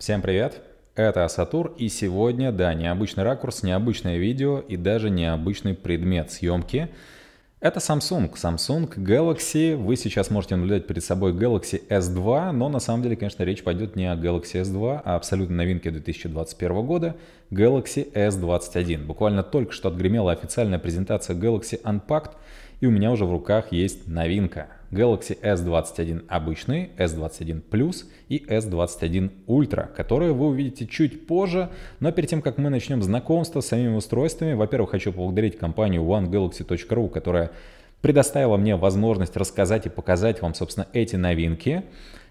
Всем привет! Это Асатур, и сегодня, да, необычный ракурс, необычное видео и даже необычный предмет съемки. Это Samsung, Samsung Galaxy. Вы сейчас можете наблюдать перед собой Galaxy S2, но на самом деле, конечно, речь пойдет не о Galaxy S2, а абсолютно новинке 2021 года Galaxy S21. Буквально только что отгремела официальная презентация Galaxy Unpacked, и у меня уже в руках есть новинка. Galaxy S21 обычный, S21 Plus и S21 Ultra, которые вы увидите чуть позже. Но перед тем, как мы начнем знакомство с самими устройствами, во-первых, хочу поблагодарить компанию OneGalaxy.ru, которая предоставила мне возможность рассказать и показать вам, собственно, эти новинки.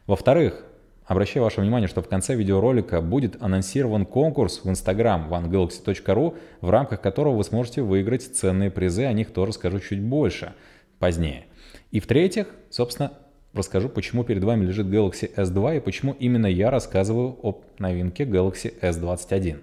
Во-вторых, Обращаю ваше внимание, что в конце видеоролика будет анонсирован конкурс в Instagram vangalaxy.ru, в рамках которого вы сможете выиграть ценные призы, о них тоже скажу чуть больше позднее. И в-третьих, собственно, расскажу, почему перед вами лежит Galaxy S2 и почему именно я рассказываю об новинке Galaxy S21.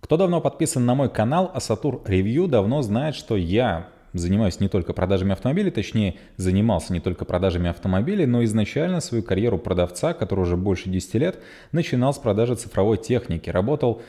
Кто давно подписан на мой канал Асатур Review, давно знает, что я занимаюсь не только продажами автомобилей, точнее, занимался не только продажами автомобилей, но изначально свою карьеру продавца, который уже больше 10 лет, начинал с продажи цифровой техники. Работал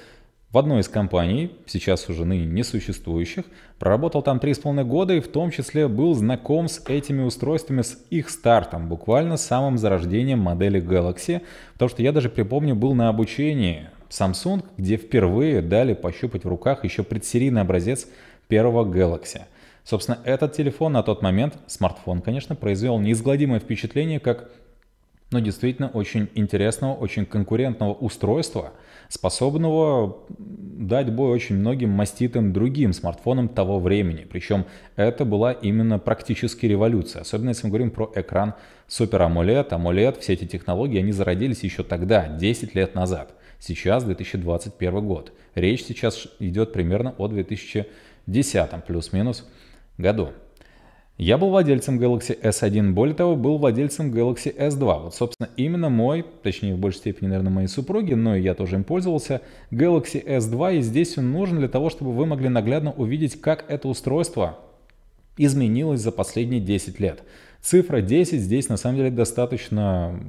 в одной из компаний, сейчас уже ныне несуществующих, проработал там 3,5 года и в том числе был знаком с этими устройствами, с их стартом, буквально самым зарождением модели Galaxy, потому что я даже припомню, был на обучении Samsung, где впервые дали пощупать в руках еще предсерийный образец первого Galaxy – Собственно, этот телефон на тот момент, смартфон, конечно, произвел неизгладимое впечатление как но ну, действительно очень интересного, очень конкурентного устройства, способного дать бой очень многим маститым другим смартфонам того времени. Причем это была именно практически революция, особенно если мы говорим про экран Super AMOLED, AMOLED, все эти технологии, они зародились еще тогда, 10 лет назад. Сейчас 2021 год. Речь сейчас идет примерно о 2010 плюс-минус году. Я был владельцем Galaxy S1, более того, был владельцем Galaxy S2. Вот, собственно, именно мой, точнее, в большей степени, наверное, моей супруги, но и я тоже им пользовался, Galaxy S2, и здесь он нужен для того, чтобы вы могли наглядно увидеть, как это устройство изменилось за последние 10 лет. Цифра 10 здесь, на самом деле, достаточно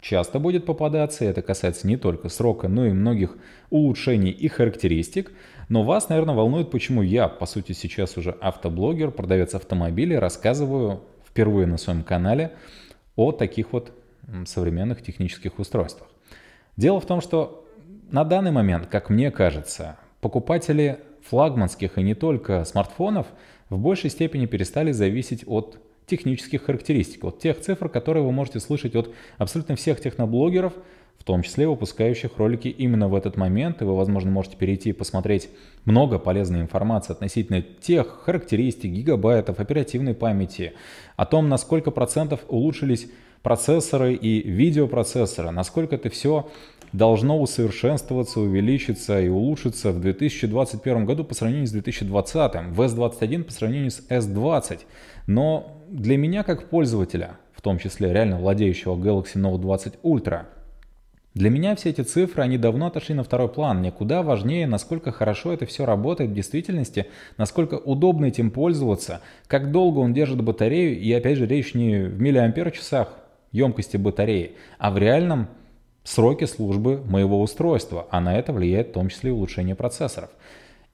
часто будет попадаться, и это касается не только срока, но и многих улучшений и характеристик. Но вас, наверное, волнует, почему я, по сути, сейчас уже автоблогер, продавец автомобилей, рассказываю впервые на своем канале о таких вот современных технических устройствах. Дело в том, что на данный момент, как мне кажется, покупатели флагманских и не только смартфонов в большей степени перестали зависеть от технических характеристик, от тех цифр, которые вы можете слышать от абсолютно всех техноблогеров, в том числе выпускающих ролики именно в этот момент, и вы, возможно, можете перейти и посмотреть много полезной информации относительно тех характеристик, гигабайтов, оперативной памяти, о том, на сколько процентов улучшились процессоры и видеопроцессоры, насколько это все должно усовершенствоваться, увеличиться и улучшиться в 2021 году по сравнению с 2020, в S21 по сравнению с S20. Но для меня как пользователя, в том числе реально владеющего Galaxy Note 20 Ultra, для меня все эти цифры, они давно отошли на второй план. Мне куда важнее, насколько хорошо это все работает в действительности, насколько удобно этим пользоваться, как долго он держит батарею, и опять же речь не в миллиампер-часах емкости батареи, а в реальном сроке службы моего устройства, а на это влияет в том числе и улучшение процессоров.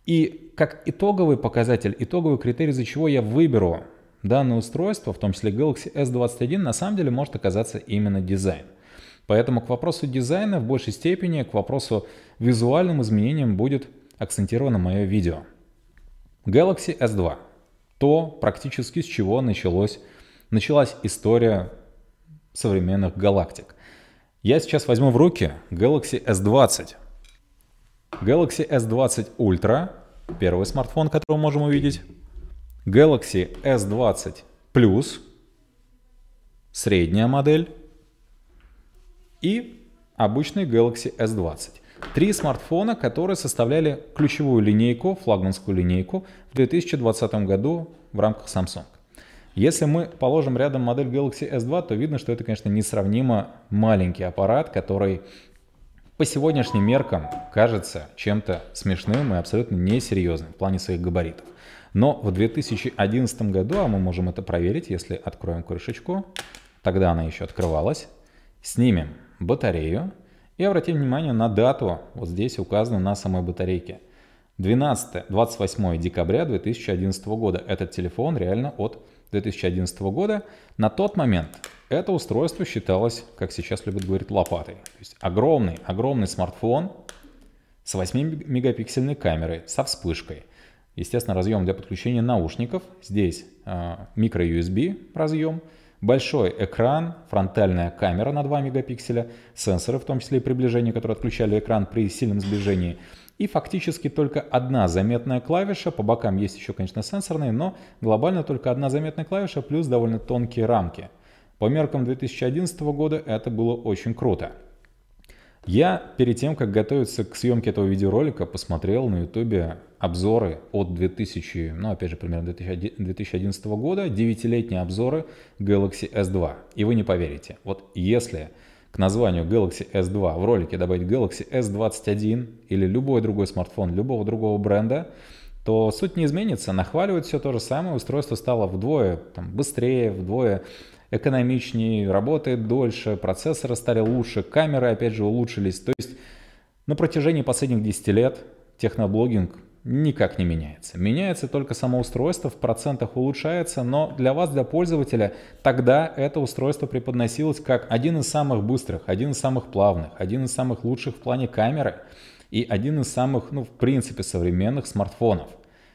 И как итоговый показатель, итоговый критерий, за чего я выберу Данное устройство, в том числе Galaxy S21, на самом деле может оказаться именно дизайн. Поэтому к вопросу дизайна в большей степени к вопросу визуальным изменениям будет акцентировано мое видео. Galaxy S2. То практически с чего началось, началась история современных галактик. Я сейчас возьму в руки Galaxy S20. Galaxy S20 Ultra, первый смартфон, который мы можем увидеть. Galaxy S20 Plus, средняя модель и обычный Galaxy S20. Три смартфона, которые составляли ключевую линейку, флагманскую линейку в 2020 году в рамках Samsung. Если мы положим рядом модель Galaxy S2, то видно, что это, конечно, несравнимо маленький аппарат, который по сегодняшним меркам кажется чем-то смешным и абсолютно несерьезным в плане своих габаритов. Но в 2011 году, а мы можем это проверить, если откроем крышечку, тогда она еще открывалась, снимем батарею и обратим внимание на дату, вот здесь указано на самой батарейке. 12-28 декабря 2011 года. Этот телефон реально от 2011 года. На тот момент это устройство считалось, как сейчас любят говорить, лопатой. То есть огромный, огромный смартфон с 8-мегапиксельной камерой, со вспышкой – Естественно, разъем для подключения наушников. Здесь э, микро-USB разъем, большой экран, фронтальная камера на 2 мегапикселя, сенсоры, в том числе и приближение, которые отключали экран при сильном сближении. И фактически только одна заметная клавиша, по бокам есть еще, конечно, сенсорные, но глобально только одна заметная клавиша плюс довольно тонкие рамки. По меркам 2011 года это было очень круто. Я перед тем, как готовиться к съемке этого видеоролика, посмотрел на ютубе обзоры от 2000, ну опять же, примерно 2011 года, девятилетние обзоры Galaxy S2. И вы не поверите, вот если к названию Galaxy S2 в ролике добавить Galaxy S21 или любой другой смартфон любого другого бренда, то суть не изменится, нахваливают все то же самое, устройство стало вдвое там, быстрее, вдвое экономичнее, работает дольше, процессоры стали лучше, камеры опять же улучшились. То есть на протяжении последних 10 лет техноблогинг никак не меняется. Меняется только само устройство, в процентах улучшается, но для вас, для пользователя, тогда это устройство преподносилось как один из самых быстрых, один из самых плавных, один из самых лучших в плане камеры и один из самых, ну, в принципе, современных смартфонов.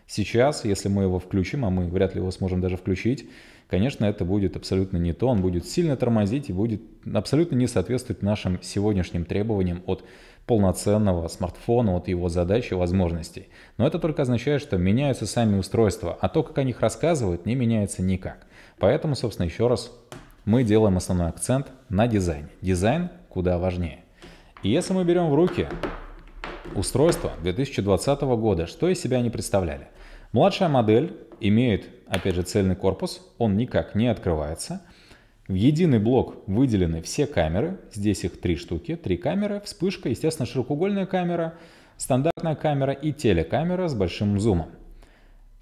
Сейчас, если мы его включим, а мы вряд ли его сможем даже включить, конечно, это будет абсолютно не то, он будет сильно тормозить и будет абсолютно не соответствовать нашим сегодняшним требованиям от полноценного смартфона, от его задач и возможностей. Но это только означает, что меняются сами устройства, а то, как о них рассказывают, не меняется никак. Поэтому, собственно, еще раз мы делаем основной акцент на дизайне. Дизайн куда важнее. И если мы берем в руки устройство 2020 года, что из себя они представляли – Младшая модель имеет, опять же, цельный корпус, он никак не открывается. В единый блок выделены все камеры, здесь их три штуки, три камеры, вспышка, естественно, широкоугольная камера, стандартная камера и телекамера с большим зумом.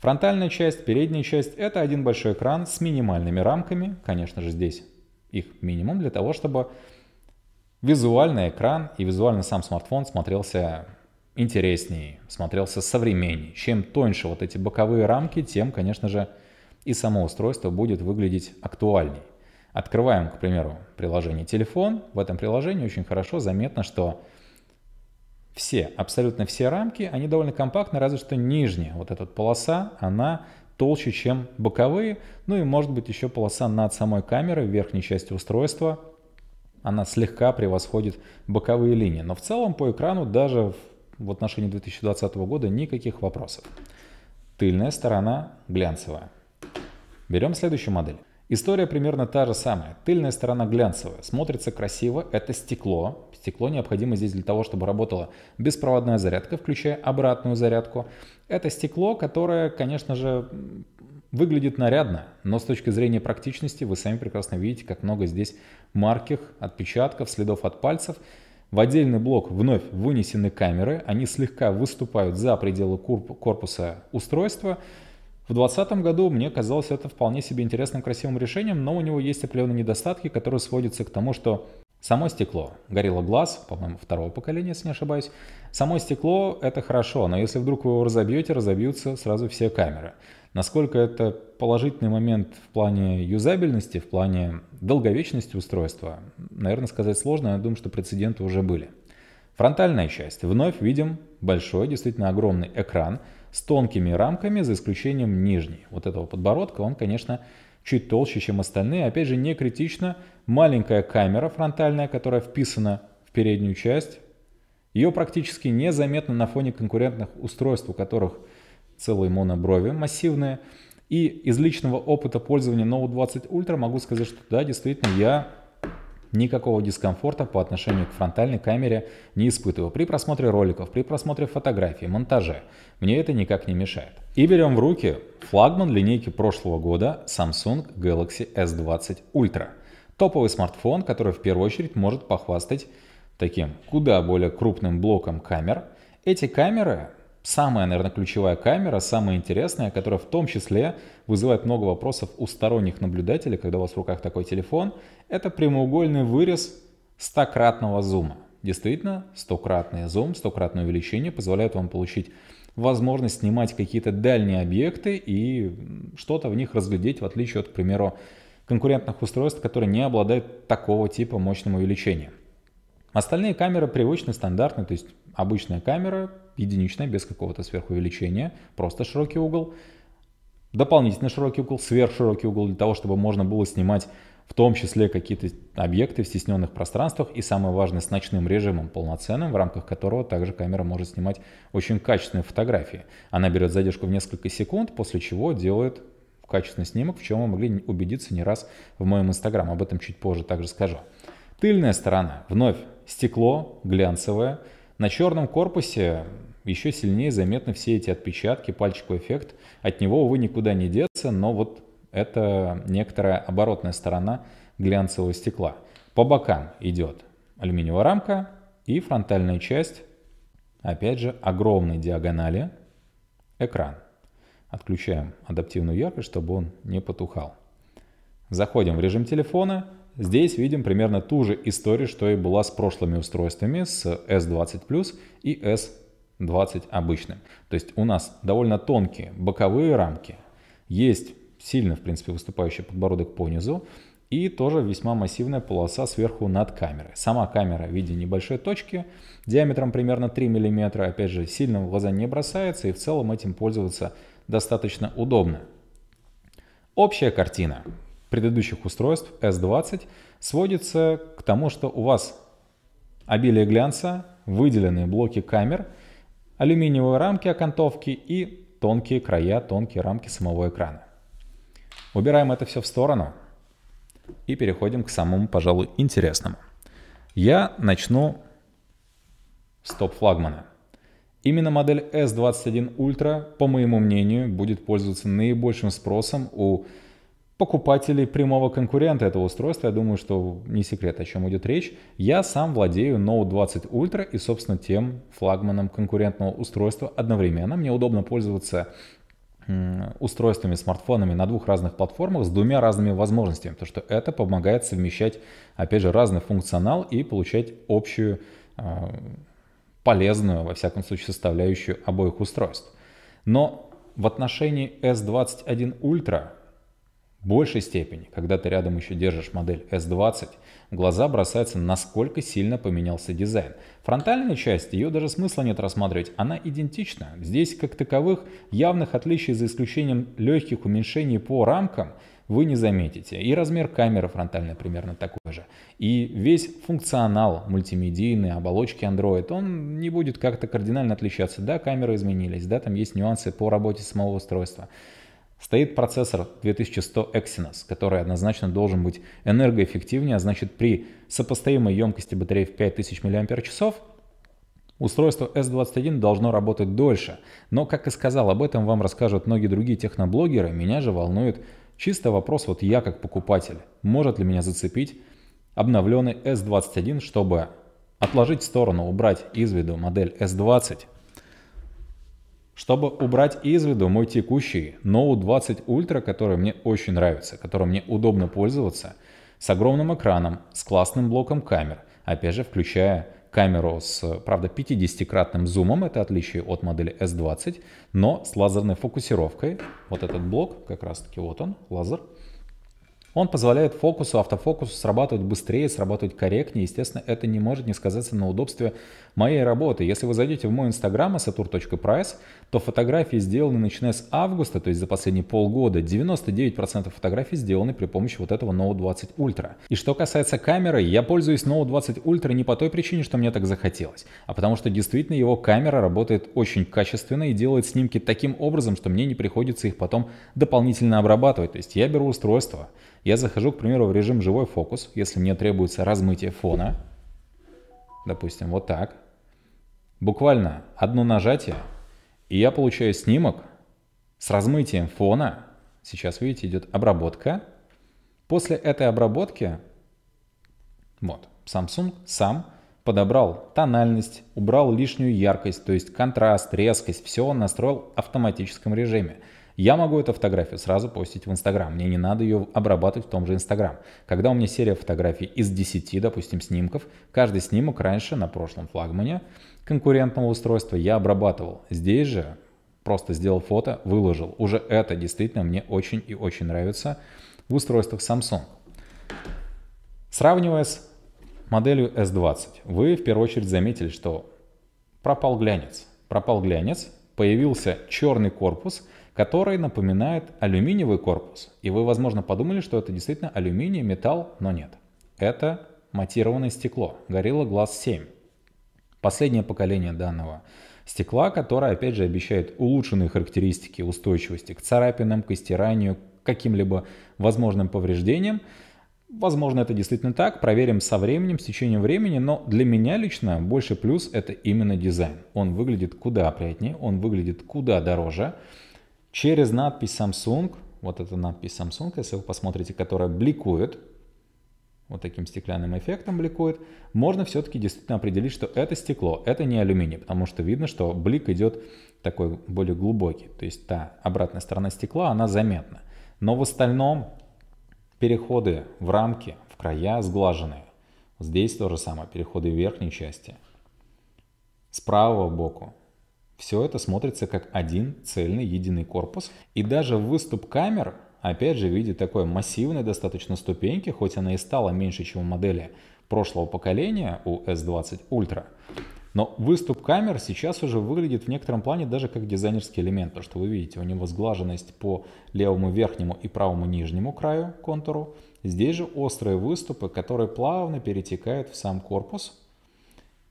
Фронтальная часть, передняя часть – это один большой экран с минимальными рамками, конечно же, здесь их минимум для того, чтобы визуально экран и визуально сам смартфон смотрелся интереснее, смотрелся современней. Чем тоньше вот эти боковые рамки, тем, конечно же, и само устройство будет выглядеть актуальней. Открываем, к примеру, приложение «Телефон». В этом приложении очень хорошо заметно, что все, абсолютно все рамки, они довольно компактны, разве что нижняя вот эта полоса, она толще, чем боковые. Ну и может быть еще полоса над самой камерой, в верхней части устройства, она слегка превосходит боковые линии. Но в целом по экрану даже в отношении 2020 года никаких вопросов. Тыльная сторона глянцевая. Берем следующую модель. История примерно та же самая. Тыльная сторона глянцевая, смотрится красиво, это стекло. Стекло необходимо здесь для того, чтобы работала беспроводная зарядка, включая обратную зарядку. Это стекло, которое, конечно же, выглядит нарядно, но с точки зрения практичности вы сами прекрасно видите, как много здесь марких, отпечатков, следов от пальцев – в отдельный блок вновь вынесены камеры, они слегка выступают за пределы корпуса устройства. В 2020 году мне казалось это вполне себе интересным, красивым решением, но у него есть определенные недостатки, которые сводятся к тому, что Само стекло, горело глаз, по-моему, второго поколения, если не ошибаюсь. Само стекло — это хорошо, но если вдруг вы его разобьете, разобьются сразу все камеры. Насколько это положительный момент в плане юзабельности, в плане долговечности устройства, наверное, сказать сложно, я думаю, что прецеденты уже были. Фронтальная часть. Вновь видим большой, действительно огромный экран с тонкими рамками, за исключением нижней. Вот этого подбородка, он, конечно, чуть толще, чем остальные. Опять же, не критично. Маленькая камера фронтальная, которая вписана в переднюю часть. Ее практически незаметно на фоне конкурентных устройств, у которых целые моноброви массивные. И из личного опыта пользования Note 20 Ultra могу сказать, что да, действительно, я никакого дискомфорта по отношению к фронтальной камере не испытываю при просмотре роликов, при просмотре фотографий, монтаже. Мне это никак не мешает. И берем в руки флагман линейки прошлого года Samsung Galaxy S20 Ultra. Топовый смартфон, который в первую очередь может похвастать таким куда более крупным блоком камер. Эти камеры самая, наверное, ключевая камера, самая интересная, которая в том числе вызывает много вопросов у сторонних наблюдателей, когда у вас в руках такой телефон, это прямоугольный вырез стократного зума. Действительно, стократный зум, стократное увеличение позволяет вам получить возможность снимать какие-то дальние объекты и что-то в них разглядеть, в отличие от, к примеру, конкурентных устройств, которые не обладают такого типа мощным увеличением. Остальные камеры привычны, стандартные, то есть обычная камера, единичная, без какого-то сверхувеличения, просто широкий угол, дополнительно широкий угол, сверхширокий угол для того, чтобы можно было снимать в том числе какие-то объекты в стесненных пространствах и самое важное с ночным режимом полноценным, в рамках которого также камера может снимать очень качественные фотографии. Она берет задержку в несколько секунд, после чего делает качественный снимок, в чем вы могли убедиться не раз в моем инстаграм, об этом чуть позже также скажу. Тыльная сторона, вновь стекло глянцевое, на черном корпусе еще сильнее заметны все эти отпечатки, пальчиковый эффект. От него, увы, никуда не деться, но вот это некоторая оборотная сторона глянцевого стекла. По бокам идет алюминиевая рамка и фронтальная часть, опять же, огромной диагонали экран. Отключаем адаптивную яркость, чтобы он не потухал. Заходим в режим телефона. Здесь видим примерно ту же историю, что и была с прошлыми устройствами, с S20 Plus и S20 20 обычным. То есть у нас довольно тонкие боковые рамки, есть сильно, в принципе, выступающий подбородок по низу, и тоже весьма массивная полоса сверху над камерой. Сама камера в виде небольшой точки, диаметром примерно 3 мм, опять же, сильно в глаза не бросается, и в целом этим пользоваться достаточно удобно. Общая картина предыдущих устройств S20 сводится к тому, что у вас обилие глянца, выделенные блоки камер – алюминиевые рамки окантовки и тонкие края, тонкие рамки самого экрана. Убираем это все в сторону и переходим к самому, пожалуй, интересному. Я начну с топ-флагмана. Именно модель S21 Ultra, по моему мнению, будет пользоваться наибольшим спросом у покупателей прямого конкурента этого устройства. Я думаю, что не секрет, о чем идет речь. Я сам владею Note 20 Ultra и, собственно, тем флагманом конкурентного устройства одновременно. Мне удобно пользоваться устройствами, смартфонами на двух разных платформах с двумя разными возможностями, потому что это помогает совмещать, опять же, разный функционал и получать общую а, полезную, во всяком случае, составляющую обоих устройств. Но в отношении S21 Ultra в большей степени, когда ты рядом еще держишь модель S20, в глаза бросается, насколько сильно поменялся дизайн. Фронтальная часть, ее даже смысла нет рассматривать, она идентична. Здесь, как таковых, явных отличий за исключением легких уменьшений по рамкам, вы не заметите. И размер камеры фронтальной примерно такой же. И весь функционал мультимедийной оболочки Android, он не будет как-то кардинально отличаться. Да, камеры изменились, да, там есть нюансы по работе самого устройства. Стоит процессор 2100 Exynos, который однозначно должен быть энергоэффективнее, а значит при сопоставимой емкости батареи в 5000 мАч устройство S21 должно работать дольше. Но, как и сказал, об этом вам расскажут многие другие техноблогеры, меня же волнует чисто вопрос вот я как покупатель, может ли меня зацепить обновленный S21, чтобы отложить в сторону, убрать из виду модель S20, чтобы убрать из виду мой текущий Note 20 Ultra, который мне очень нравится, которым мне удобно пользоваться, с огромным экраном, с классным блоком камер, опять же, включая камеру с, правда, 50-кратным зумом, это отличие от модели S20, но с лазерной фокусировкой. Вот этот блок, как раз таки вот он, лазер. Он позволяет фокусу, автофокусу срабатывать быстрее, срабатывать корректнее. Естественно, это не может не сказаться на удобстве моей работы. Если вы зайдете в мой инстаграм asatur.price, то фотографии сделаны начиная с августа, то есть за последние полгода. 99% фотографий сделаны при помощи вот этого Note 20 Ultra. И что касается камеры, я пользуюсь Note 20 Ultra не по той причине, что мне так захотелось, а потому что действительно его камера работает очень качественно и делает снимки таким образом, что мне не приходится их потом дополнительно обрабатывать. То есть я беру устройство, я захожу, к примеру, в режим живой фокус, если мне требуется размытие фона. Допустим, вот так. Буквально одно нажатие, и я получаю снимок с размытием фона. Сейчас, видите, идет обработка. После этой обработки, вот, Samsung сам подобрал тональность, убрал лишнюю яркость, то есть контраст, резкость, все он настроил в автоматическом режиме. Я могу эту фотографию сразу постить в Инстаграм. Мне не надо ее обрабатывать в том же Инстаграм. Когда у меня серия фотографий из 10, допустим, снимков, каждый снимок раньше на прошлом флагмане конкурентного устройства я обрабатывал. Здесь же просто сделал фото, выложил. Уже это действительно мне очень и очень нравится в устройствах Samsung. Сравнивая с моделью S20, вы в первую очередь заметили, что пропал глянец. Пропал глянец, появился черный корпус – который напоминает алюминиевый корпус. И вы, возможно, подумали, что это действительно алюминий, металл, но нет. Это матированное стекло Gorilla Glass 7. Последнее поколение данного стекла, которое, опять же, обещает улучшенные характеристики устойчивости к царапинам, к истиранию, к каким-либо возможным повреждениям. Возможно, это действительно так, проверим со временем, с течением времени, но для меня лично больше плюс это именно дизайн. Он выглядит куда приятнее, он выглядит куда дороже, через надпись Samsung, вот эта надпись Samsung, если вы посмотрите, которая бликует, вот таким стеклянным эффектом бликует, можно все-таки действительно определить, что это стекло, это не алюминий, потому что видно, что блик идет такой более глубокий, то есть та обратная сторона стекла, она заметна. Но в остальном переходы в рамки, в края сглаженные. Здесь то же самое, переходы в верхней части. С правого боку все это смотрится как один цельный единый корпус. И даже выступ камер, опять же, в виде такой массивной достаточно ступеньки, хоть она и стала меньше, чем у модели прошлого поколения, у S20 Ultra, но выступ камер сейчас уже выглядит в некотором плане даже как дизайнерский элемент, то что вы видите, у него сглаженность по левому верхнему и правому нижнему краю контуру. Здесь же острые выступы, которые плавно перетекают в сам корпус,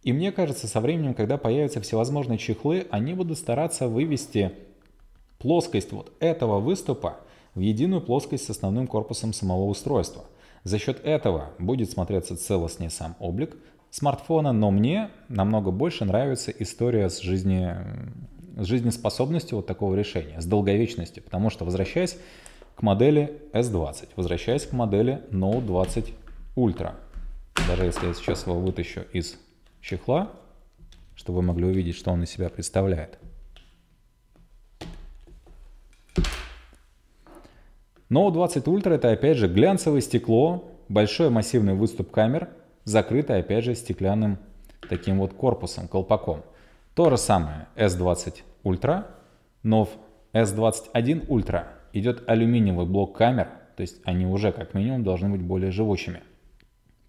и мне кажется, со временем, когда появятся всевозможные чехлы, они будут стараться вывести плоскость вот этого выступа в единую плоскость с основным корпусом самого устройства. За счет этого будет смотреться целостнее сам облик смартфона, но мне намного больше нравится история с, жизни... с жизнеспособностью вот такого решения, с долговечностью, потому что возвращаясь к модели S20, возвращаясь к модели Note 20 Ultra, даже если я сейчас его вытащу из чехла, чтобы вы могли увидеть, что он из себя представляет. Note 20 Ultra это опять же глянцевое стекло, большой массивный выступ камер, закрытый опять же стеклянным таким вот корпусом, колпаком. То же самое S20 Ultra, но в S21 Ultra идет алюминиевый блок камер, то есть они уже как минимум должны быть более живучими.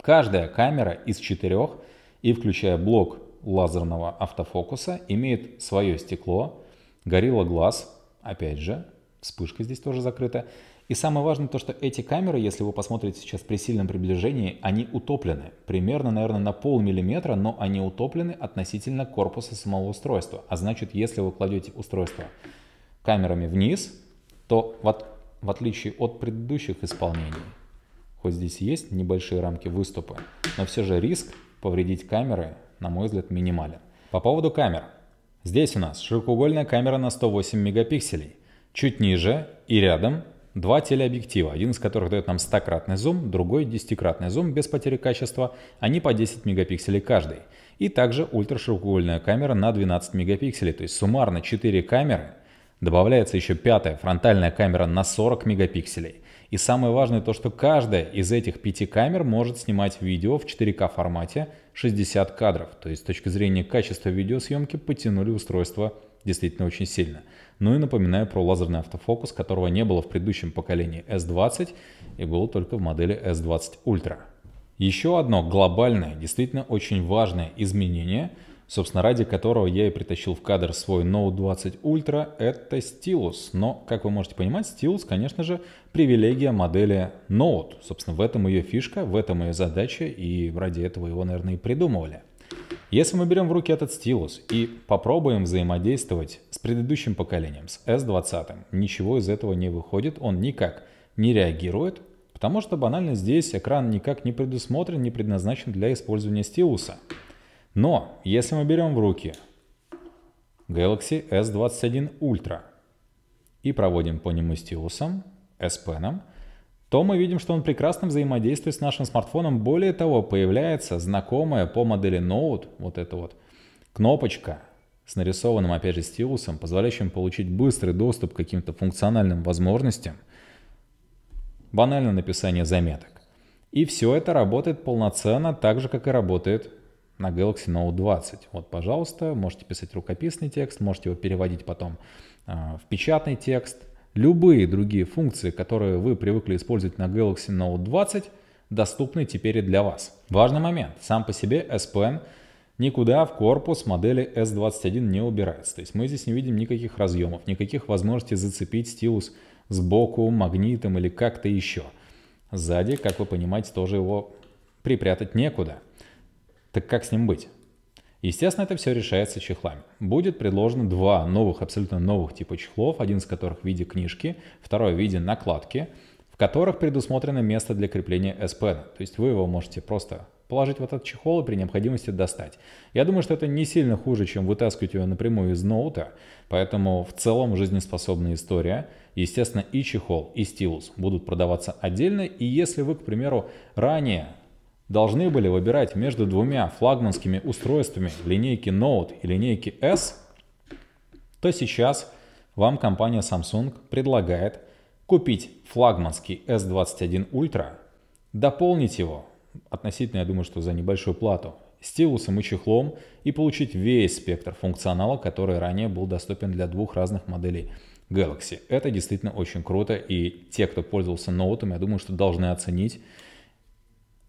Каждая камера из четырех и включая блок лазерного автофокуса, имеет свое стекло, горилла глаз, опять же, вспышка здесь тоже закрыта. И самое важное то, что эти камеры, если вы посмотрите сейчас при сильном приближении, они утоплены. Примерно, наверное, на полмиллиметра, но они утоплены относительно корпуса самого устройства. А значит, если вы кладете устройство камерами вниз, то вот в отличие от предыдущих исполнений, хоть здесь есть небольшие рамки выступы, но все же риск повредить камеры, на мой взгляд, минимален. По поводу камер. Здесь у нас широкоугольная камера на 108 мегапикселей. Чуть ниже и рядом два телеобъектива, один из которых дает нам 100-кратный зум, другой 10-кратный зум без потери качества, они по 10 мегапикселей каждый. И также ультраширокоугольная камера на 12 мегапикселей, то есть суммарно 4 камеры. Добавляется еще пятая фронтальная камера на 40 мегапикселей. И самое важное то, что каждая из этих пяти камер может снимать видео в 4К формате 60 кадров. То есть с точки зрения качества видеосъемки потянули устройство действительно очень сильно. Ну и напоминаю про лазерный автофокус, которого не было в предыдущем поколении S20 и был только в модели S20 Ultra. Еще одно глобальное, действительно очень важное изменение – собственно, ради которого я и притащил в кадр свой Note 20 Ultra, это стилус. Но, как вы можете понимать, стилус, конечно же, привилегия модели Note. Собственно, в этом ее фишка, в этом ее задача, и ради этого его, наверное, и придумывали. Если мы берем в руки этот стилус и попробуем взаимодействовать с предыдущим поколением, с S20, ничего из этого не выходит, он никак не реагирует, потому что банально здесь экран никак не предусмотрен, не предназначен для использования стилуса. Но если мы берем в руки Galaxy S21 Ultra и проводим по нему стилусом, S-Pen, то мы видим, что он прекрасно взаимодействует с нашим смартфоном. Более того, появляется знакомая по модели Note, вот эта вот кнопочка с нарисованным, опять же, стилусом, позволяющим получить быстрый доступ к каким-то функциональным возможностям. Банально написание заметок. И все это работает полноценно, так же, как и работает на Galaxy Note 20. Вот, пожалуйста, можете писать рукописный текст, можете его переводить потом а, в печатный текст. Любые другие функции, которые вы привыкли использовать на Galaxy Note 20, доступны теперь и для вас. Важный момент. Сам по себе S Pen никуда в корпус модели S21 не убирается. То есть мы здесь не видим никаких разъемов, никаких возможностей зацепить стилус сбоку, магнитом или как-то еще. Сзади, как вы понимаете, тоже его припрятать некуда. Так как с ним быть? Естественно, это все решается чехлами. Будет предложено два новых, абсолютно новых типа чехлов, один из которых в виде книжки, второй в виде накладки, в которых предусмотрено место для крепления SPN. То есть вы его можете просто положить в этот чехол и при необходимости достать. Я думаю, что это не сильно хуже, чем вытаскивать его напрямую из ноута, поэтому в целом жизнеспособная история. Естественно, и чехол, и стилус будут продаваться отдельно, и если вы, к примеру, ранее должны были выбирать между двумя флагманскими устройствами линейки Note и линейки S, то сейчас вам компания Samsung предлагает купить флагманский S21 Ultra, дополнить его, относительно, я думаю, что за небольшую плату, стилусом и чехлом и получить весь спектр функционала, который ранее был доступен для двух разных моделей Galaxy. Это действительно очень круто, и те, кто пользовался ноутом, я думаю, что должны оценить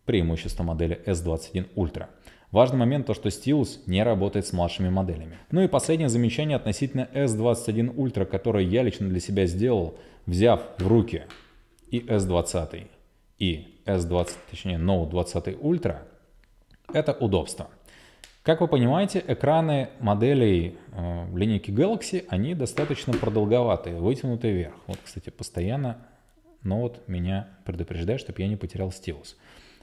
преимущество модели S21 Ultra. Важный момент то, что Stylus не работает с младшими моделями. Ну и последнее замечание относительно S21 Ultra, которое я лично для себя сделал, взяв в руки и S20, и S20, точнее Note 20 Ultra, это удобство. Как вы понимаете, экраны моделей э, линейки Galaxy, они достаточно продолговатые, вытянутые вверх. Вот, кстати, постоянно но вот меня предупреждает, чтобы я не потерял стилус.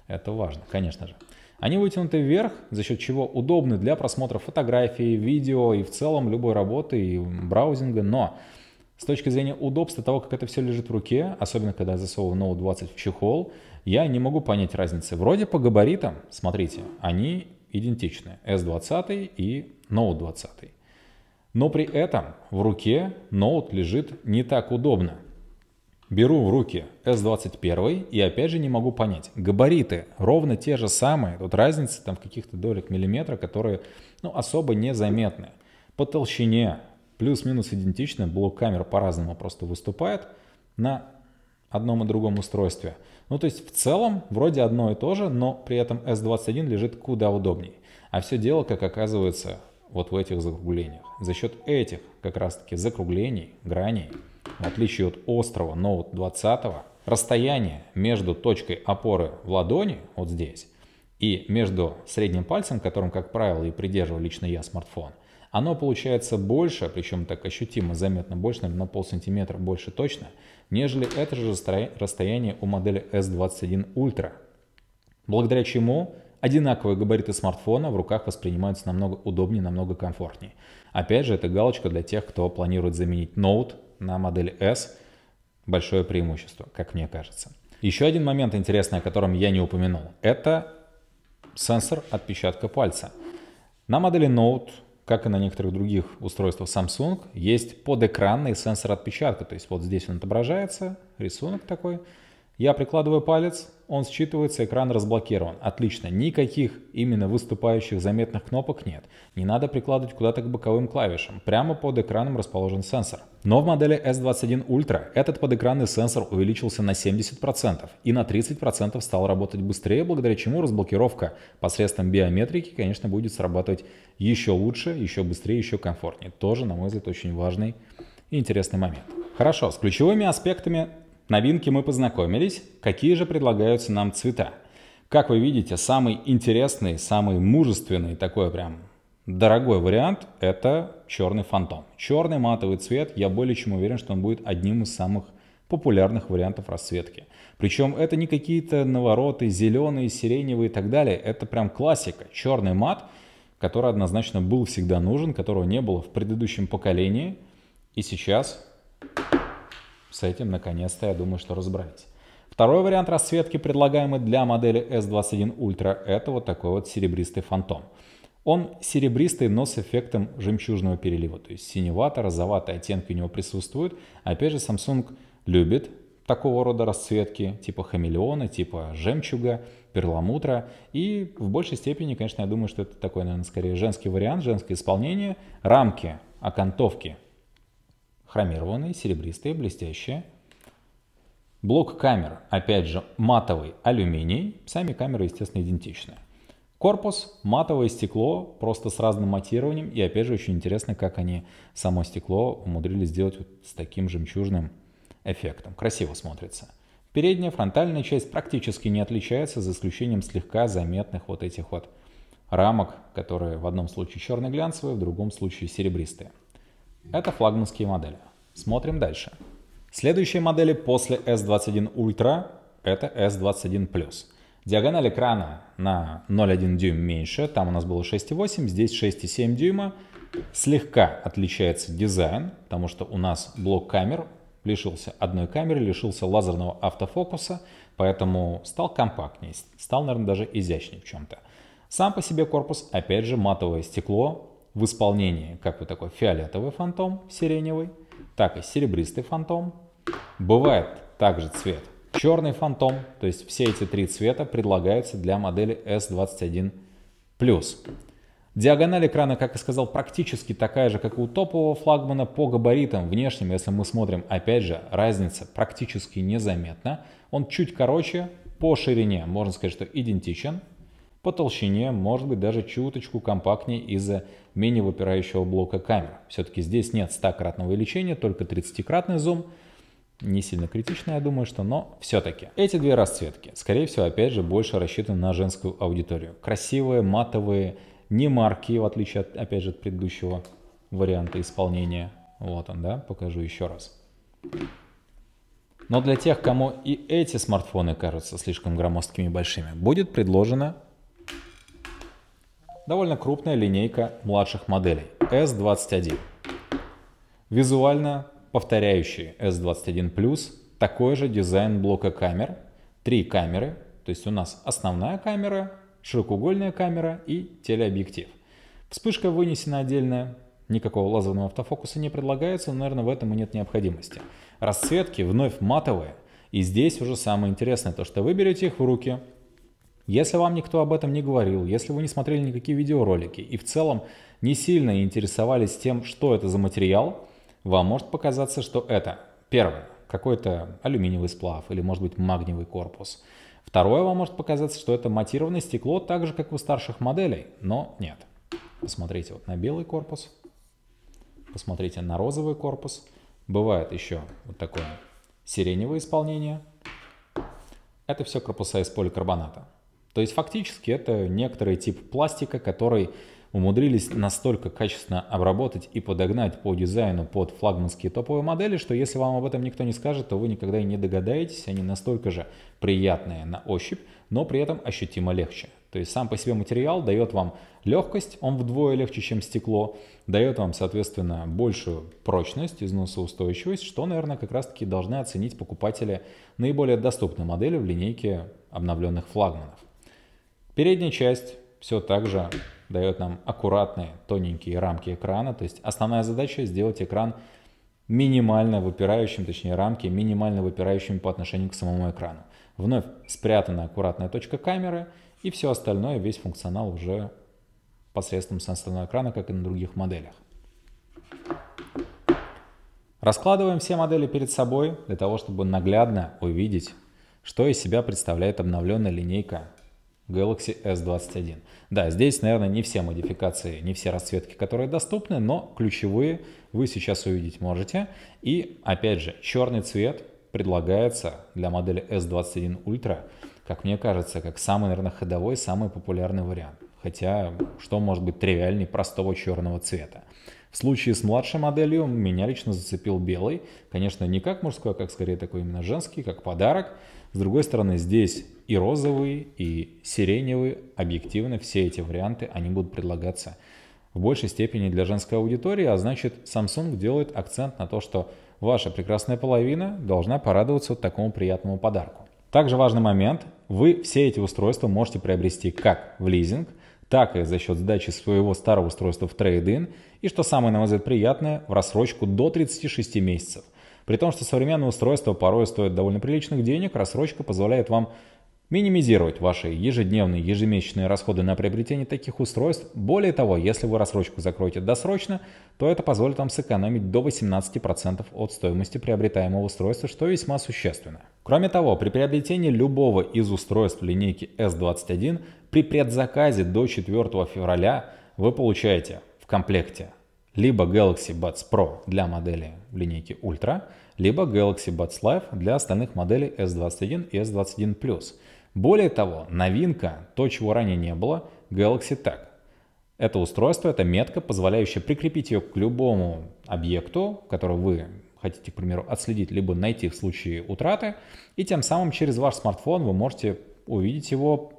Это важно, конечно же. Они вытянуты вверх, за счет чего удобны для просмотра фотографий, видео и в целом любой работы и браузинга, но с точки зрения удобства того, как это все лежит в руке, особенно когда я засовываю Note 20 в чехол, я не могу понять разницы. Вроде по габаритам, смотрите, они идентичны, S20 и Note 20. Но при этом в руке Note лежит не так удобно. Беру в руки S21 и опять же не могу понять. Габариты ровно те же самые, тут разница там в каких-то долек миллиметра, которые ну, особо незаметны. По толщине плюс-минус идентично, блок камер по-разному просто выступает на одном и другом устройстве. Ну то есть в целом вроде одно и то же, но при этом S21 лежит куда удобнее, А все дело, как оказывается, вот в этих закруглениях. За счет этих как раз таки закруглений, граней, в отличие от острого Note 20, расстояние между точкой опоры в ладони, вот здесь, и между средним пальцем, которым, как правило, и придерживаю лично я смартфон, оно получается больше, причем так ощутимо, заметно больше, наверное, на полсантиметра больше точно, нежели это же расстояние у модели S21 Ultra. Благодаря чему одинаковые габариты смартфона в руках воспринимаются намного удобнее, намного комфортнее. Опять же, это галочка для тех, кто планирует заменить Note на модель S большое преимущество, как мне кажется. Еще один момент интересный, о котором я не упомянул, это сенсор отпечатка пальца. На модели Note, как и на некоторых других устройствах Samsung, есть подэкранный сенсор отпечатка. То есть вот здесь он отображается, рисунок такой, я прикладываю палец, он считывается, экран разблокирован. Отлично, никаких именно выступающих заметных кнопок нет. Не надо прикладывать куда-то к боковым клавишам. Прямо под экраном расположен сенсор. Но в модели S21 Ultra этот подэкранный сенсор увеличился на 70% и на 30% стал работать быстрее, благодаря чему разблокировка посредством биометрики, конечно, будет срабатывать еще лучше, еще быстрее, еще комфортнее. Тоже, на мой взгляд, очень важный и интересный момент. Хорошо, с ключевыми аспектами Новинки мы познакомились. Какие же предлагаются нам цвета? Как вы видите, самый интересный, самый мужественный, такой прям дорогой вариант – это черный фантом. Черный матовый цвет, я более чем уверен, что он будет одним из самых популярных вариантов расцветки. Причем это не какие-то навороты, зеленые, сиреневые и так далее. Это прям классика. Черный мат, который однозначно был всегда нужен, которого не было в предыдущем поколении. И сейчас с этим наконец-то, я думаю, что разобрались. Второй вариант расцветки, предлагаемый для модели S21 Ultra, это вот такой вот серебристый фантом. Он серебристый, но с эффектом жемчужного перелива, то есть синевато-розоватый оттенки у него присутствуют. Опять же, Samsung любит такого рода расцветки, типа хамелеона, типа жемчуга, перламутра. И в большей степени, конечно, я думаю, что это такой, наверное, скорее женский вариант, женское исполнение. Рамки, окантовки хромированные, серебристые, блестящие. Блок камер, опять же, матовый алюминий. Сами камеры, естественно, идентичны. Корпус, матовое стекло, просто с разным матированием. И опять же, очень интересно, как они само стекло умудрились сделать вот с таким жемчужным эффектом. Красиво смотрится. Передняя фронтальная часть практически не отличается, за исключением слегка заметных вот этих вот рамок, которые в одном случае черно-глянцевые, в другом случае серебристые. Это флагманские модели. Смотрим дальше. Следующие модели после S21 Ultra — это S21 Plus. Диагональ экрана на 0,1 дюйм меньше, там у нас было 6,8, здесь 6,7 дюйма. Слегка отличается дизайн, потому что у нас блок камер лишился одной камеры, лишился лазерного автофокуса, поэтому стал компактнее, стал, наверное, даже изящнее в чем-то. Сам по себе корпус, опять же, матовое стекло, в исполнении как вот такой фиолетовый фантом, сиреневый, так и серебристый фантом. Бывает также цвет черный фантом, то есть все эти три цвета предлагаются для модели S21+. Диагональ экрана, как и сказал, практически такая же, как и у топового флагмана по габаритам внешним. Если мы смотрим, опять же, разница практически незаметна. Он чуть короче по ширине, можно сказать, что идентичен. По толщине, может быть, даже чуточку компактнее из-за менее выпирающего блока камер. Все-таки здесь нет 100-кратного увеличения, только 30-кратный зум. Не сильно критично, я думаю, что, но все-таки. Эти две расцветки, скорее всего, опять же, больше рассчитаны на женскую аудиторию. Красивые, матовые, не марки, в отличие, от, опять же, от предыдущего варианта исполнения. Вот он, да, покажу еще раз. Но для тех, кому и эти смартфоны кажутся слишком громоздкими и большими, будет предложено довольно крупная линейка младших моделей S21. Визуально повторяющий S21 Plus, такой же дизайн блока камер, три камеры, то есть у нас основная камера, широкоугольная камера и телеобъектив. Вспышка вынесена отдельная, никакого лазерного автофокуса не предлагается, но, наверное, в этом и нет необходимости. Расцветки вновь матовые, и здесь уже самое интересное, то что вы берете их в руки, если вам никто об этом не говорил, если вы не смотрели никакие видеоролики и в целом не сильно интересовались тем, что это за материал, вам может показаться, что это, первое, какой-то алюминиевый сплав или, может быть, магниевый корпус. Второе, вам может показаться, что это матированное стекло, так же, как у старших моделей, но нет. Посмотрите вот на белый корпус, посмотрите на розовый корпус. Бывает еще вот такое сиреневое исполнение. Это все корпуса из поликарбоната. То есть фактически это некоторый тип пластика, который умудрились настолько качественно обработать и подогнать по дизайну под флагманские топовые модели, что если вам об этом никто не скажет, то вы никогда и не догадаетесь, они настолько же приятные на ощупь, но при этом ощутимо легче. То есть сам по себе материал дает вам легкость, он вдвое легче, чем стекло, дает вам, соответственно, большую прочность, износоустойчивость, что, наверное, как раз-таки должны оценить покупатели наиболее доступной модели в линейке обновленных флагманов. Передняя часть все так же дает нам аккуратные тоненькие рамки экрана. То есть основная задача сделать экран минимально выпирающим, точнее рамки минимально выпирающими по отношению к самому экрану. Вновь спрятана аккуратная точка камеры и все остальное, весь функционал уже посредством сенсорного экрана, как и на других моделях. Раскладываем все модели перед собой для того, чтобы наглядно увидеть, что из себя представляет обновленная линейка Galaxy S21. Да, здесь, наверное, не все модификации, не все расцветки, которые доступны, но ключевые вы сейчас увидеть можете. И, опять же, черный цвет предлагается для модели S21 Ultra, как мне кажется, как самый, наверное, ходовой, самый популярный вариант. Хотя, что может быть тривиальнее простого черного цвета. В случае с младшей моделью меня лично зацепил белый. Конечно, не как мужской, а как скорее такой именно женский, как подарок. С другой стороны, здесь и розовые и сиреневые Объективно все эти варианты, они будут предлагаться в большей степени для женской аудитории, а значит Samsung делает акцент на то, что ваша прекрасная половина должна порадоваться вот такому приятному подарку. Также важный момент, вы все эти устройства можете приобрести как в лизинг, так и за счет сдачи своего старого устройства в трейд-ин, и что самое, на мой взгляд, приятное, в рассрочку до 36 месяцев. При том, что современные устройства порой стоят довольно приличных денег, рассрочка позволяет вам минимизировать ваши ежедневные, ежемесячные расходы на приобретение таких устройств. Более того, если вы рассрочку закроете досрочно, то это позволит вам сэкономить до 18% от стоимости приобретаемого устройства, что весьма существенно. Кроме того, при приобретении любого из устройств линейки S21 при предзаказе до 4 февраля вы получаете в комплекте либо Galaxy Buds Pro для модели линейки Ultra, либо Galaxy Buds Live для остальных моделей S21 и S21 Plus – более того, новинка, то, чего ранее не было, Galaxy Tag. Это устройство, это метка, позволяющая прикрепить ее к любому объекту, который вы хотите, к примеру, отследить, либо найти в случае утраты, и тем самым через ваш смартфон вы можете увидеть его,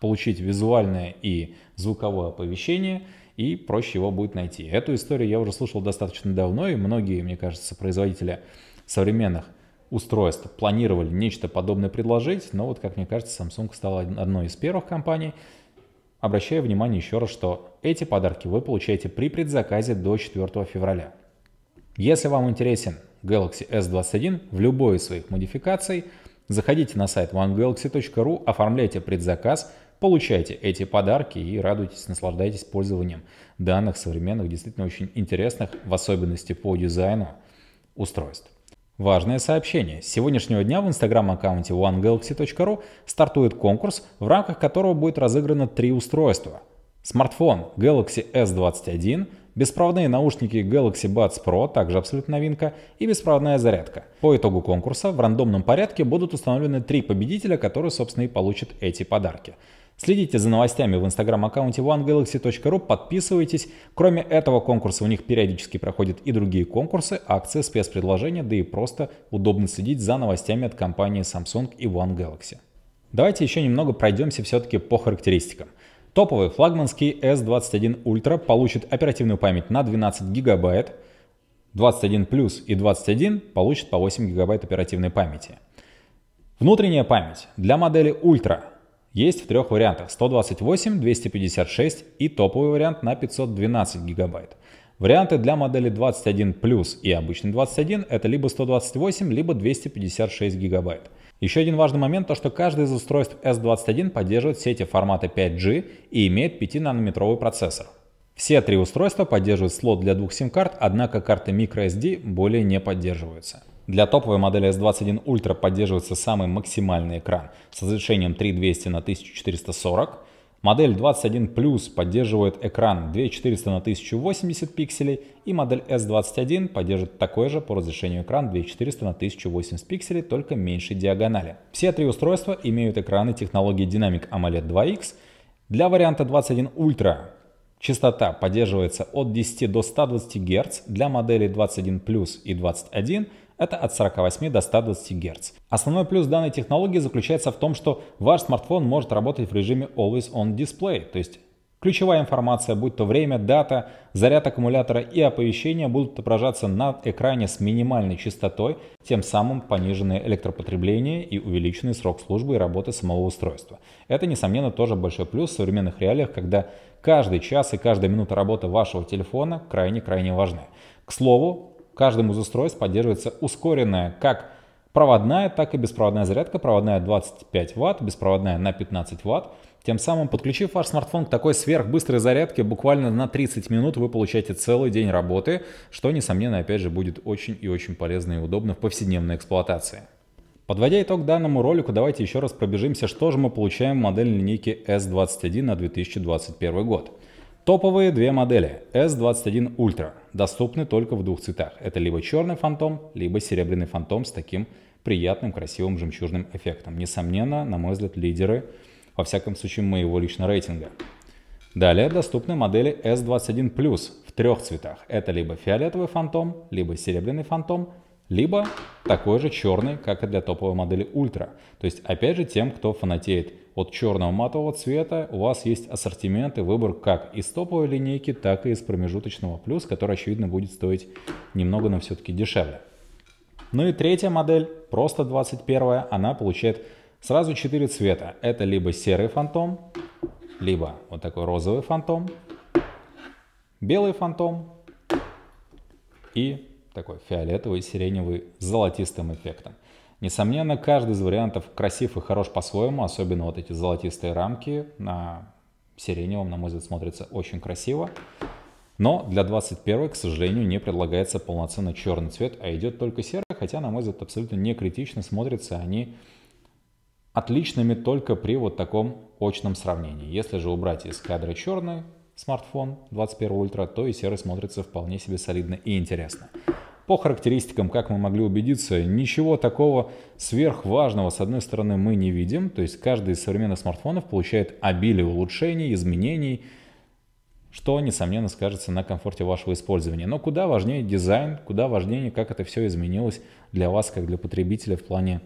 получить визуальное и звуковое оповещение, и проще его будет найти. Эту историю я уже слышал достаточно давно, и многие, мне кажется, производители современных устройств планировали нечто подобное предложить, но вот, как мне кажется, Samsung стала одной из первых компаний. Обращаю внимание еще раз, что эти подарки вы получаете при предзаказе до 4 февраля. Если вам интересен Galaxy S21 в любой из своих модификаций, заходите на сайт onegalaxy.ru, оформляйте предзаказ, получайте эти подарки и радуйтесь, наслаждайтесь пользованием данных современных, действительно очень интересных, в особенности по дизайну устройств. Важное сообщение. С сегодняшнего дня в инстаграм-аккаунте onegalaxy.ru стартует конкурс, в рамках которого будет разыграно три устройства. Смартфон Galaxy S21, беспроводные наушники Galaxy Buds Pro, также абсолютно новинка, и беспроводная зарядка. По итогу конкурса в рандомном порядке будут установлены три победителя, которые, собственно, и получат эти подарки. Следите за новостями в инстаграм-аккаунте onegalaxy.ru, подписывайтесь. Кроме этого конкурса у них периодически проходят и другие конкурсы, акции, спецпредложения, да и просто удобно следить за новостями от компании Samsung и One Давайте еще немного пройдемся все-таки по характеристикам. Топовый флагманский S21 Ultra получит оперативную память на 12 гигабайт, 21 плюс и 21 получит по 8 гигабайт оперативной памяти. Внутренняя память для модели Ultra есть в трех вариантах 128, 256 и топовый вариант на 512 гигабайт. Варианты для модели 21 Plus и обычный 21 это либо 128, либо 256 гигабайт. Еще один важный момент, то что каждый из устройств S21 поддерживает сети формата 5G и имеет 5-нанометровый процессор. Все три устройства поддерживают слот для двух сим-карт, однако карты microSD более не поддерживаются. Для топовой модели S21 Ultra поддерживается самый максимальный экран с разрешением 3200 на 1440. Модель 21 Plus поддерживает экран 2400 на 1080 пикселей и модель S21 поддержит такой же по разрешению экран 2400 на 1080 пикселей, только меньшей диагонали. Все три устройства имеют экраны технологии Dynamic AMOLED 2X. Для варианта 21 Ultra Частота поддерживается от 10 до 120 Гц для моделей 21 Plus и 21 это от 48 до 120 Гц. Основной плюс данной технологии заключается в том, что ваш смартфон может работать в режиме Always On Display, то есть Ключевая информация, будь то время, дата, заряд аккумулятора и оповещения будут отображаться на экране с минимальной частотой, тем самым пониженное электропотребление и увеличенный срок службы и работы самого устройства. Это, несомненно, тоже большой плюс в современных реалиях, когда каждый час и каждая минута работы вашего телефона крайне-крайне важны. К слову, в каждом из устройств поддерживается ускоренная как проводная, так и беспроводная зарядка. Проводная 25 Вт, беспроводная на 15 Вт. Тем самым, подключив ваш смартфон к такой сверхбыстрой зарядке, буквально на 30 минут вы получаете целый день работы, что, несомненно, опять же, будет очень и очень полезно и удобно в повседневной эксплуатации. Подводя итог данному ролику, давайте еще раз пробежимся, что же мы получаем в модели линейки S21 на 2021 год. Топовые две модели S21 Ultra доступны только в двух цветах. Это либо черный фантом, либо серебряный фантом с таким приятным, красивым жемчужным эффектом. Несомненно, на мой взгляд, лидеры, во всяком случае, моего личного рейтинга. Далее доступны модели S21 Plus в трех цветах. Это либо фиолетовый фантом, либо серебряный фантом, либо такой же черный, как и для топовой модели Ultra. То есть, опять же, тем, кто фанатеет от черного матового цвета, у вас есть ассортимент и выбор как из топовой линейки, так и из промежуточного плюс, который, очевидно, будет стоить немного, но все-таки дешевле. Ну и третья модель, просто 21 она получает сразу 4 цвета. Это либо серый фантом, либо вот такой розовый фантом, белый фантом и такой фиолетовый, сиреневый, с золотистым эффектом. Несомненно, каждый из вариантов красив и хорош по-своему, особенно вот эти золотистые рамки на сиреневом, на мой взгляд, смотрится очень красиво. Но для 21 к сожалению, не предлагается полноценно черный цвет, а идет только серый, хотя, на мой взгляд, абсолютно не критично смотрятся они отличными только при вот таком очном сравнении. Если же убрать из кадра черный смартфон 21 Ultra, то и серый смотрится вполне себе солидно и интересно. По характеристикам, как мы могли убедиться, ничего такого сверхважного, с одной стороны, мы не видим. То есть каждый из современных смартфонов получает обилие улучшений, изменений, что, несомненно, скажется на комфорте вашего использования. Но куда важнее дизайн, куда важнее, как это все изменилось для вас, как для потребителя в плане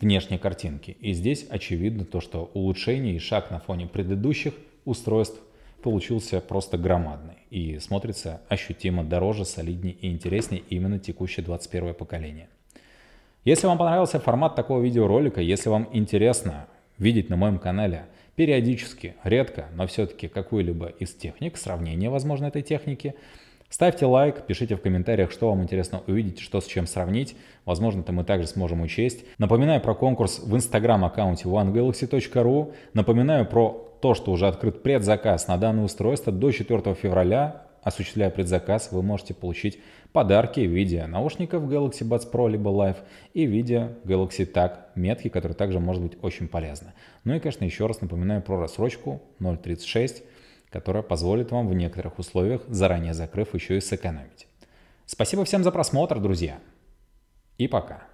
внешней картинки. И здесь очевидно то, что улучшение и шаг на фоне предыдущих устройств – получился просто громадный и смотрится ощутимо дороже, солиднее и интереснее именно текущее 21 поколение. Если вам понравился формат такого видеоролика, если вам интересно видеть на моем канале периодически, редко, но все-таки какую-либо из техник, сравнение, возможно, этой техники, ставьте лайк, пишите в комментариях, что вам интересно увидеть, что с чем сравнить. Возможно, то мы также сможем учесть. Напоминаю про конкурс в инстаграм аккаунте onegalaxy.ru. Напоминаю про то, что уже открыт предзаказ на данное устройство, до 4 февраля, осуществляя предзаказ, вы можете получить подарки в виде наушников Galaxy Buds Pro либо Live и в виде Galaxy Tag метки, которые также может быть очень полезна. Ну и, конечно, еще раз напоминаю про рассрочку 0.36, которая позволит вам в некоторых условиях, заранее закрыв, еще и сэкономить. Спасибо всем за просмотр, друзья. И пока.